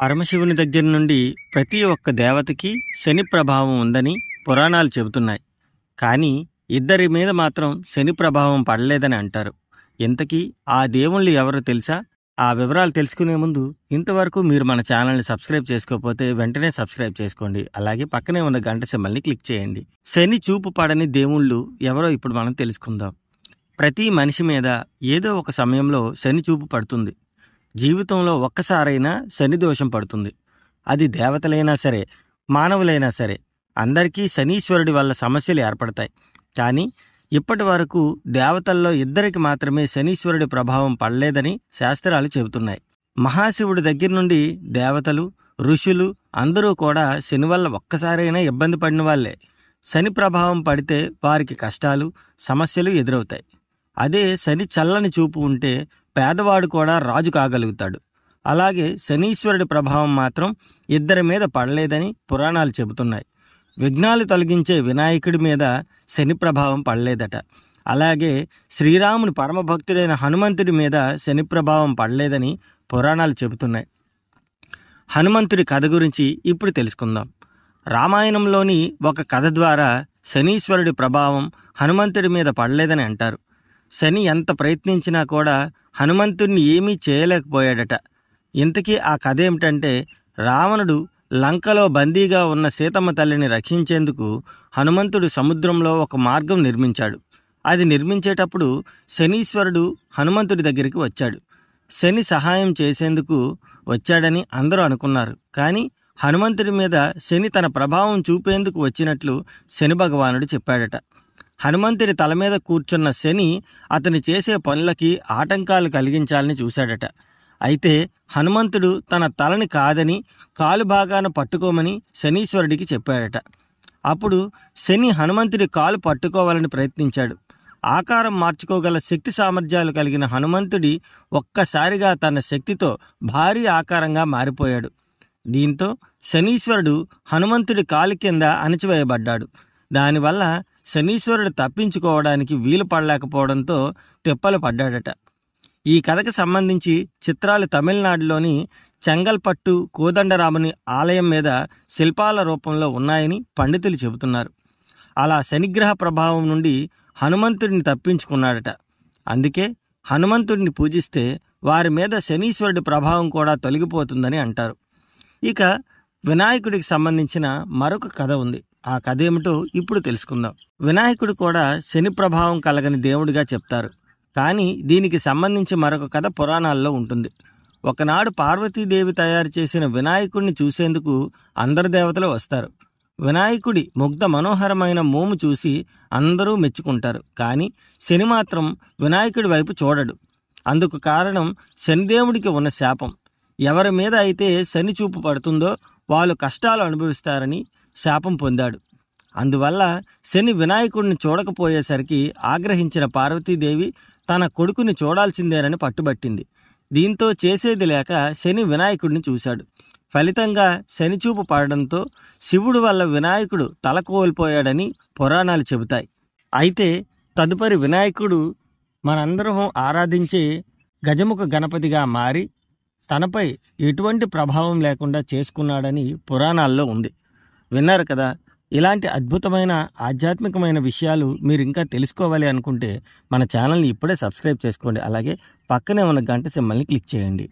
పరమశివుని దగ్గర నుండి ప్రతి ఒక్క దేవతకి శని ప్రభావం ఉందని పురాణాలు చెబుతున్నాయి కానీ ఇద్దరి మీద మాత్రం శని ప్రభావం పడలేదని అంటారు ఇంతకీ ఆ దేవుళ్ళు ఎవరో తెలుసా ఆ వివరాలు తెలుసుకునే ముందు ఇంతవరకు మీరు మన ఛానల్ని సబ్స్క్రైబ్ చేసుకోకపోతే వెంటనే సబ్స్క్రైబ్ చేసుకోండి అలాగే పక్కనే ఉన్న గంట సింబల్ని క్లిక్ చేయండి శని చూపు పడని దేవుళ్ళు ఎవరో ఇప్పుడు మనం తెలుసుకుందాం ప్రతి మనిషి మీద ఏదో ఒక సమయంలో శని చూపు పడుతుంది జీవితంలో ఒక్కసారైనా శని దోషం పడుతుంది అది దేవతలైనా సరే మానవులైనా సరే అందరికీ శనీశ్వరుడి వల్ల సమస్యలు ఏర్పడతాయి కానీ ఇప్పటి వరకు దేవతల్లో ఇద్దరికి మాత్రమే శనీశ్వరుడి ప్రభావం పడలేదని శాస్త్రాలు చెబుతున్నాయి మహాశివుడి దగ్గర నుండి దేవతలు ఋషులు అందరూ కూడా శని వల్ల ఒక్కసారైనా ఇబ్బంది పడిన వాళ్ళే శని ప్రభావం పడితే వారికి కష్టాలు సమస్యలు ఎదురవుతాయి అదే శని చల్లని చూపు ఉంటే పేదవాడు కూడా రాజు కాగలుగుతాడు అలాగే శనీశ్వరుడి ప్రభావం మాత్రం ఇద్దరి మీద పడలేదని పురాణాలు చెబుతున్నాయి విఘ్నాలు తొలగించే వినాయకుడి మీద శని ప్రభావం పడలేదట అలాగే శ్రీరాముని పరమభక్తుడైన హనుమంతుడి మీద శని ప్రభావం పడలేదని పురాణాలు చెబుతున్నాయి హనుమంతుడి కథ గురించి ఇప్పుడు తెలుసుకుందాం రామాయణంలోని ఒక కథ ద్వారా శనీశ్వరుడి ప్రభావం హనుమంతుడి మీద పడలేదని అంటారు శని ఎంత ప్రయత్నించినా కూడా హనుమంతుణ్ణి ఏమీ చేయలేకపోయాడట ఇంతకీ ఆ కథ ఏమిటంటే రావణుడు లంకలో బందీగా ఉన్న సీతమ్మ తల్లిని రక్షించేందుకు హనుమంతుడు సముద్రంలో ఒక మార్గం నిర్మించాడు అది నిర్మించేటప్పుడు శనీశ్వరుడు హనుమంతుడి దగ్గరికి వచ్చాడు శని సహాయం చేసేందుకు వచ్చాడని అందరూ అనుకున్నారు కానీ హనుమంతుడి మీద శని తన ప్రభావం చూపేందుకు వచ్చినట్లు శని భగవానుడు చెప్పాడట హనుమంతుడి తల మీద కూర్చున్న శని అతని చేసే పనులకి ఆటంకాలు కలిగించాలని చూశాడట అయితే హనుమంతుడు తన తలని కాదని కాలు భాగాన పట్టుకోమని శనీశ్వరుడికి చెప్పాడట అప్పుడు శని హనుమంతుడి కాలు పట్టుకోవాలని ప్రయత్నించాడు ఆకారం మార్చుకోగల శక్తి సామర్థ్యాలు కలిగిన హనుమంతుడి ఒక్కసారిగా తన శక్తితో భారీ ఆకారంగా మారిపోయాడు దీంతో శనీశ్వరుడు హనుమంతుడి కాలు కింద అణచివేయబడ్డాడు దానివల్ల శనీశ్వరుడు తప్పించుకోవడానికి వీలు పడలేకపోవడంతో తిప్పలు పడ్డాడట ఈ కథకు సంబంధించి చిత్రాలు తమిళనాడులోని చెంగల్పట్టు కోదండరాముని ఆలయం మీద శిల్పాల రూపంలో ఉన్నాయని పండితులు చెబుతున్నారు అలా శనిగ్రహ ప్రభావం నుండి హనుమంతుడిని తప్పించుకున్నాడట అందుకే హనుమంతుడిని పూజిస్తే వారి మీద శనీశ్వరుడి ప్రభావం కూడా తొలగిపోతుందని అంటారు ఇక వినాయకుడికి సంబంధించిన మరొక కథ ఉంది ఆ కథ ఏమిటో ఇప్పుడు తెలుసుకుందాం వినాయకుడు కూడా శని ప్రభావం కలగని దేవుడిగా చెప్తారు కానీ దీనికి సంబంధించి మరొక కథ పురాణాల్లో ఉంటుంది ఒకనాడు పార్వతీదేవి తయారు చేసిన వినాయకుడిని చూసేందుకు అందరు దేవతలు వస్తారు వినాయకుడి ముగ్ధ మనోహరమైన మోము చూసి అందరూ మెచ్చుకుంటారు కానీ శని మాత్రం వినాయకుడి వైపు చూడడు అందుకు కారణం శనిదేవుడికి ఉన్న శాపం ఎవరి మీద అయితే శని చూపు పడుతుందో వాళ్ళు కష్టాలు అనుభవిస్తారని శాపం పొందాడు అందువల్ల శని వినాయకుడిని చూడకపోయేసరికి ఆగ్రహించిన పార్వతీదేవి తన కొడుకుని చూడాల్సిందేనని పట్టుబట్టింది దీంతో చేసేది లేక శని వినాయకుడిని చూశాడు ఫలితంగా శనిచూపు పడడంతో శివుడు వల్ల వినాయకుడు తల కోల్పోయాడని పురాణాలు చెబుతాయి అయితే తదుపరి వినాయకుడు మనందరం ఆరాధించే గజముఖ గణపతిగా మారి తనపై ఎటువంటి ప్రభావం లేకుండా చేసుకున్నాడని పురాణాల్లో ఉంది విన్నారు కదా ఇలాంటి అద్భుతమైన ఆధ్యాత్మికమైన విషయాలు మీరు ఇంకా తెలుసుకోవాలి అనుకుంటే మన ఛానల్ని ఇప్పుడే సబ్స్క్రైబ్ చేసుకోండి అలాగే పక్కనే ఉన్న గంట సిమ్మల్ని క్లిక్ చేయండి